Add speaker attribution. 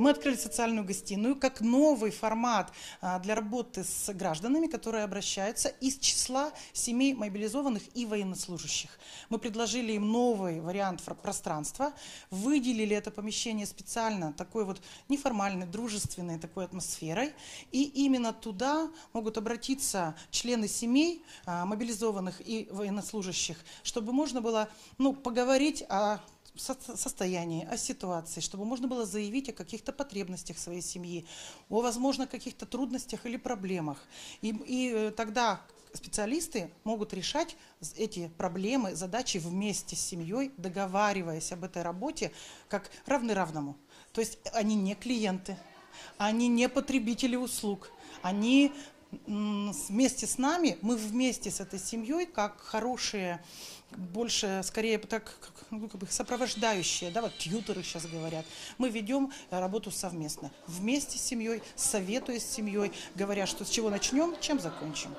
Speaker 1: Мы открыли социальную гостиную как новый формат а, для работы с гражданами, которые обращаются из числа семей мобилизованных и военнослужащих. Мы предложили им новый вариант пространства, выделили это помещение специально такой вот неформальной, дружественной такой атмосферой. И именно туда могут обратиться члены семей а, мобилизованных и военнослужащих, чтобы можно было ну, поговорить о состоянии, о ситуации, чтобы можно было заявить о каких-то потребностях своей семьи, о, возможно, каких-то трудностях или проблемах. И, и э, тогда специалисты могут решать эти проблемы, задачи вместе с семьей, договариваясь об этой работе как равны равному. То есть они не клиенты, они не потребители услуг, они вместе с нами, мы вместе с этой семьей, как хорошие, больше, скорее, так, ну, как бы сопровождающие, да, вот тьютеры сейчас говорят, мы ведем э, работу совместно, вместе с семьей, советуя с семьей, говоря, что с чего начнем, чем закончим.